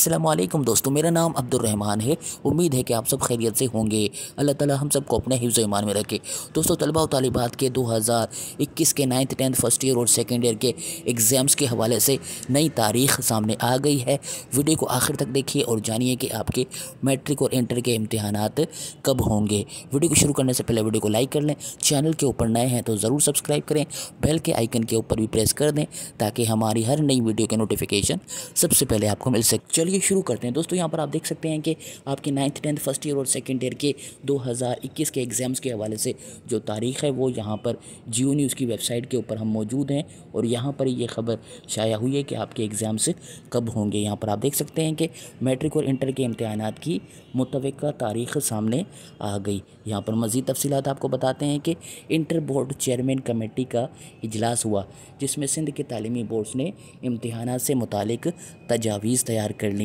السلام علیکم دوستو میرا نام عبد الرحمن ہے امید ہے کہ آپ سب خیریت سے ہوں گے اللہ تعالی ہم سب کو اپنے حفظ و ایمان میں رکھے دوستو طلبہ و طالبات کے دو ہزار اکیس کے نائنتھ ٹینتھ فرسٹ ایئر اور سیکنڈ ایئر کے ایگزامس کے حوالے سے نئی تاریخ سامنے آ گئی ہے ویڈیو کو آخر تک دیکھیے اور جانیے کہ آپ کے میٹرک اور انٹر کے امتحانات کب ہوں گے ویڈیو کو شروع کرنے سے پہلے ویڈیو کو لائک کر لیں چینل کے اوپر نئے ہیں تو ضرور سبسکرائب کریں بیل کے آئیکن کے اوپر بھی پریس کر دیں تاکہ ہماری ہر نئی ویڈیو کے نوٹیفیکیشن سب سے پہلے آپ کو مل سکے چلیے چلیے شروع کرتے ہیں دوستو یہاں پر آپ دیکھ سکتے ہیں کہ آپ کے نائنتھ ٹینتھ فرسٹ ایئر اور سیکنڈ ایئر کے دو ہزار اکیس کے ایگزامس کے حوالے سے جو تاریخ ہے وہ یہاں پر جیو نیوز کی ویب سائٹ کے اوپر ہم موجود ہیں اور یہاں پر یہ خبر شائع ہوئی ہے کہ آپ کے ایگزامس کب ہوں گے یہاں پر آپ دیکھ سکتے ہیں کہ میٹرک اور انٹر کے امتحانات کی متوقع تاریخ سامنے آ گئی یہاں پر مزید تفصیلات آپ کو بتاتے ہیں کہ انٹر بورڈ چیئرمین کمیٹی کا اجلاس ہوا جس میں سندھ کے تعلیمی بورڈز نے امتحانات سے متعلق تجاویز تیار کر لی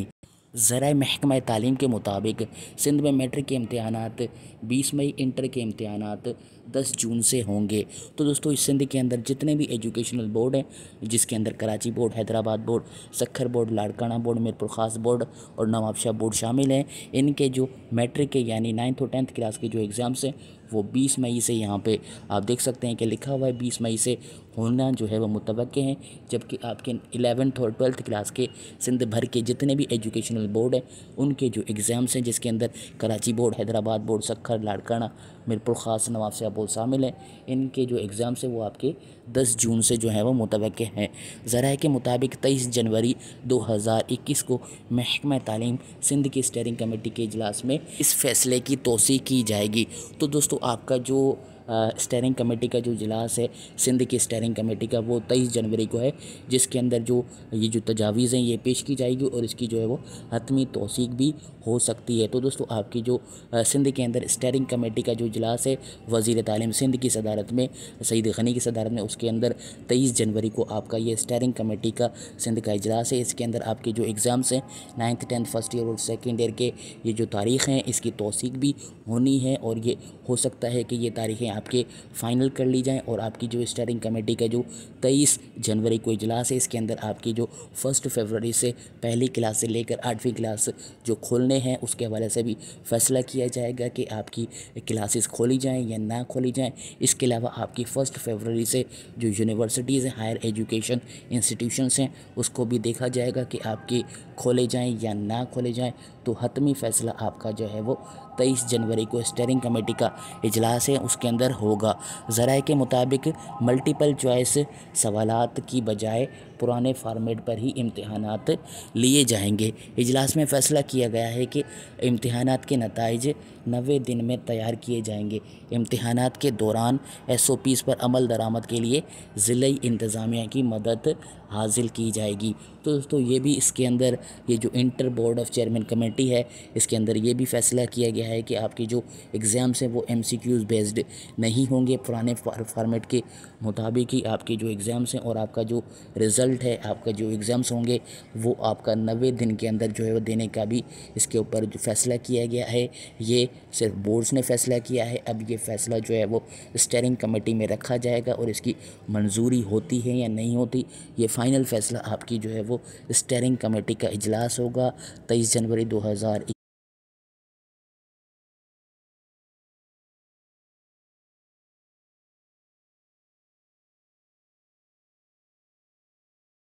ذرائع محکمہ تعلیم کے مطابق سندھ میں میٹرک کے امتحانات بیس مئی انٹر کے امتحانات دس جون سے ہوں گے تو دوستو اس سندھ کے اندر جتنے بھی ایجوکیشنل بورڈ ہیں جس کے اندر Karachi board Hyderabad board Sukkur board Larkana board Mirpur Khas board اور نوابشہ بورڈ شامل ہیں ان کے جو میٹرک کے یعنی نائنتھ اور ٹینتھ کلاس کے جو ایگزامس ہیں وہ بیس مئی سے یہاں پہ آپ دیکھ سکتے ہیں کہ لکھا ہوا ہے بیس مئی سے ہونا جو ہے وہ متوقع ہیں جبکہ آپ کے الیونتھ اور ٹویلتھ کلاس کے سندھ بھر کے جتنے بھی ایجوکیشنل بورڈ ہیں ان کے جو ایگزامس ہیں جس کے اندر کراچی بورڈ حیدرآباد بورڈ سکھر لاڑکانہ میرپور خاص سے شامل ہیں ان کے جو اگزام ہیں وہ آپ کے دس جون سے جو ہیں وہ متوقع ہیں ذرائع کے مطابق تئیس جنوری دو ہزار اکیس کو محکمہ تعلیم سندھ کی اسٹیئرنگ کمیٹی کے اجلاس میں اس فیصلے کی توسیع کی جائے گی تو دوستو آپ کا جو اسٹیرنگ کمیٹی کا جو اجلاس ہے سندھ کی اسٹیرنگ کمیٹی کا وہ تیئیس جنوری کو ہے جس کے اندر جو یہ جو تجاویز ہیں یہ پیش کی جائے گی اور اس کی جو ہے وہ حتمی توثیق بھی ہو سکتی ہے تو دوستو آپ کی جو سندھ کے اندر اسٹیرنگ کمیٹی کا جو اجلاس ہے وزیر تعلیم سندھ کی صدارت میں سعید غنی کی صدارت میں اس کے اندر تیئیس جنوری کو آپ کا یہ اسٹیئرنگ کمیٹی کا سندھ کا اجلاس ہے اس کے اندر آپ کے جو اگزامس ہیں نائنتھ ٹینتھ فسٹ ایئر اور سیکنڈ ایئر کے یہ جو تاریخ ہیں اس کی توثیق بھی ہونی ہے اور یہ ہو سکتا ہے کہ یہ تاریخیں آپ کے فائنل کر لی جائیں اور آپ کی جو اسٹیرنگ کمیٹی کا جو تیئیس جنوری کو اجلاس ہے اس کے اندر آپ کی جو فسٹ فیبرری سے پہلی کلاس سے لے کر آٹھویں کلاس جو کھولنے ہیں اس کے حوالے سے بھی فیصلہ کیا جائے گا کہ آپ کی کلاسز کھولی جائیں یا نہ کھولی جائیں اس کے علاوہ آپ کی فسٹ فیبرری سے جو یونیورسٹیز ہیں ہائر ایجوکیشن انسٹیٹیوشنس ہیں اس کو بھی دیکھا جائے گا کہ آپ کی کھولے جائیں یا نہ کھولے جائیں تو حتمی فیصلہ آپ کا جو ہے وہ تیئیس جنوری کو اسٹیئرنگ کمیٹی کا اجلاس ہے اس کے اندر ہوگا ذرائع کے مطابق ملٹیپل چوائس سوالات کی بجائے پرانے فارمیٹ پر ہی امتحانات لیے جائیں گے اجلاس میں فیصلہ کیا گیا ہے کہ امتحانات کے نتائج نوے دن میں تیار کیے جائیں گے امتحانات کے دوران ایس او پیز پر عمل درآمد کے لیے ضلعی انتظامیہ کی مدد حاصل کی جائے گی تو دوستو یہ بھی اس کے اندر یہ جو inter board of chairman committee ہے اس کے اندر یہ بھی فیصلہ کیا گیا ہے کہ آپ کے جو ایگزامس ہیں وہ ایم سی کیوز بیسڈ نہیں ہوں گے پرانے فارمیٹ کے مطابق ہی آپ کے جو ایگزامس ہیں اور آپ کا جو ریزلٹ ہے آپ کا جو ایگزامس ہوں گے وہ آپ کا نوے دن کے اندر جو ہے وہ دینے کا بھی اس کے اوپر جو فیصلہ کیا گیا ہے یہ صرف بورڈز نے فیصلہ کیا ہے اب یہ فیصلہ جو ہے وہ اسٹیئرنگ کمیٹی میں رکھا جائے گا اور اس کی منظوری ہوتی ہے یا نہیں ہوتی یہ فائنل فیصلہ آپ کی جو ہے وہ اسٹیئرنگ کمیٹی کا اجلاس ہوگا تیئیس جنوری دو ہزار